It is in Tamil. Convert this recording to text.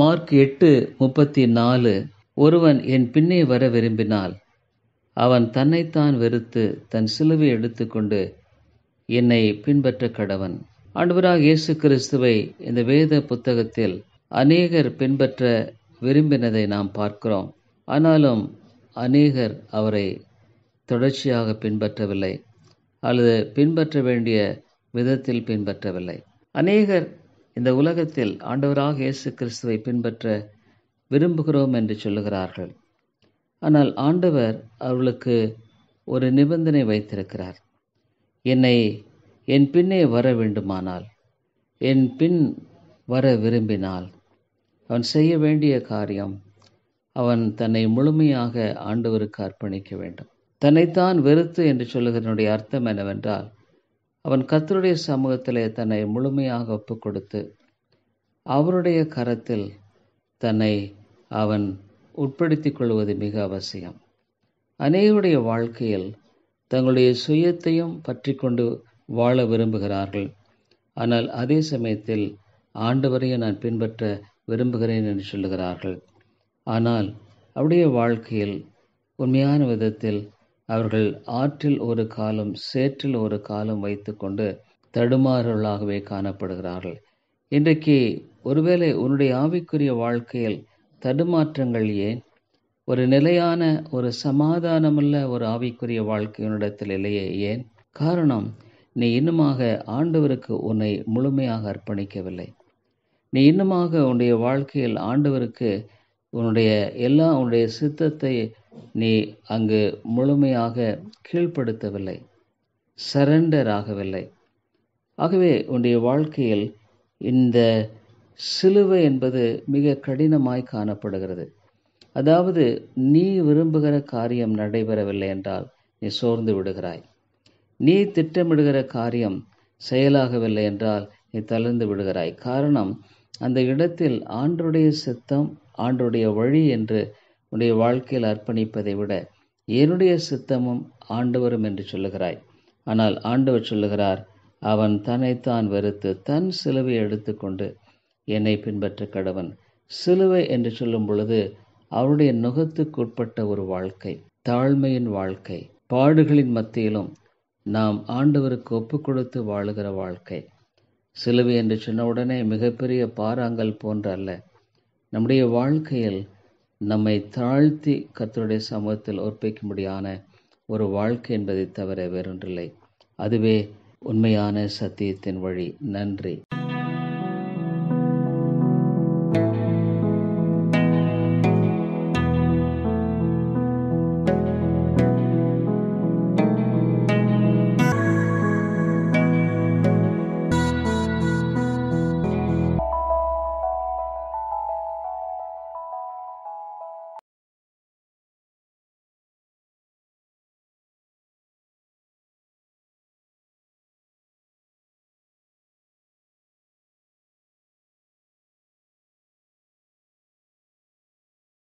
மார்க் எட்டு முப்பத்தி நாலு ஒருவன் என் பின்னே வர விரும்பினால் அவன் தன்னைத்தான் வெறுத்து தன் சிலுவை எடுத்துக்கொண்டு என்னை பின்பற்ற கடவன் ஆண்டவராக இயேசு கிறிஸ்துவை இந்த வேத புத்தகத்தில் அநேகர் பின்பற்ற விரும்பினதை நாம் பார்க்கிறோம் ஆனாலும் அநேகர் அவரை தொடர்ச்சியாக பின்பற்றவில்லை அல்லது பின்பற்ற வேண்டிய விதத்தில் பின்பற்றவில்லை அநேகர் இந்த உலகத்தில் ஆண்டவராக இயேசு கிறிஸ்துவை பின்பற்ற விரும்புகிறோம் என்று சொல்லுகிறார்கள் ஆனால் ஆண்டவர் அவர்களுக்கு ஒரு நிபந்தனை வைத்திருக்கிறார் என்னை என் பின்னே வர வேண்டுமானால் என் பின் வர விரும்பினால் அவன் செய்ய வேண்டிய காரியம் அவன் தன்னை முழுமையாக ஆண்டவருக்கு அர்ப்பணிக்க வேண்டும் தன்னைத்தான் வெறுத்து என்று சொல்லுகிறனுடைய அர்த்தம் என்னவென்றால் அவன் கத்தருடைய சமூகத்திலே தன்னை முழுமையாக ஒப்புக் கொடுத்து அவருடைய கரத்தில் தன்னை அவன் உட்படுத்தி கொள்வது மிக அவசியம் அநேகருடைய வாழ்க்கையில் தங்களுடைய சுயத்தையும் பற்றி கொண்டு வாழ விரும்புகிறார்கள் ஆனால் அதே சமயத்தில் ஆண்டவரையும் நான் பின்பற்ற விரும்புகிறேன் என்று சொல்லுகிறார்கள் ஆனால் அவருடைய வாழ்க்கையில் உண்மையான விதத்தில் அவர்கள் ஆற்றில் ஒரு காலம் சேற்றில் ஒரு காலம் வைத்துக்கொண்டு தடுமாறுகளாகவே காணப்படுகிறார்கள் இன்றைக்கு ஒருவேளை உன்னுடைய ஆவிக்குரிய வாழ்க்கையில் தடுமாற்றங்கள் ஏன் ஒரு நிலையான ஒரு சமாதானமல்ல ஒரு ஆவிக்குரிய வாழ்க்கையினிடத்தில் இல்லையே ஏன் காரணம் நீ இன்னுமாக ஆண்டவருக்கு உன்னை முழுமையாக அர்ப்பணிக்கவில்லை நீ இன்னுமாக உன்னுடைய வாழ்க்கையில் ஆண்டவருக்கு உன்னுடைய எல்லா உன்னுடைய சித்தத்தை நீ அங்கு முழுமையாக கீழ்ப்படுத்தவில்லை சரண்டர் ஆகவில்லை ஆகவே உன்னுடைய வாழ்க்கையில் இந்த சிலுவை என்பது மிக கடினமாய் காணப்படுகிறது அதாவது நீ விரும்புகிற காரியம் நடைபெறவில்லை என்றால் நீ சோர்ந்து விடுகிறாய் நீ திட்டமிடுகிற காரியம் செயலாகவில்லை என்றால் நீ தளர்ந்து விடுகிறாய் காரணம் அந்த இடத்தில் ஆண்டுடைய சித்தம் ஆண்டுடைய வழி என்று உன்னுடைய வாழ்க்கையில் அர்ப்பணிப்பதை விட என்னுடைய சித்தமும் ஆண்டவரும் என்று சொல்லுகிறாய் ஆனால் ஆண்டவர் சொல்லுகிறார் அவன் தன்னைத்தான் வெறுத்து தன் சிலுவை எடுத்துக்கொண்டு என்னை பின்பற்ற கடவன் சிலுவை என்று சொல்லும் பொழுது அவருடைய நுகத்துக்குட்பட்ட ஒரு வாழ்க்கை தாழ்மையின் வாழ்க்கை பாடுகளின் மத்தியிலும் நாம் ஆண்டவருக்கு ஒப்பு கொடுத்து வாழுகிற வாழ்க்கை சிலுவை என்று சொன்ன உடனே மிகப்பெரிய பாறாங்கல் போன்ற அல்ல நம்முடைய வாழ்க்கையில் நம்மை தாழ்த்தி கத்தருடைய சமூகத்தில் ஒப்பிக்கும்படியான ஒரு வாழ்க்கை என்பதை தவிர வேறொன்றில்லை அதுவே உண்மையான சத்தியத்தின் வழி நன்றி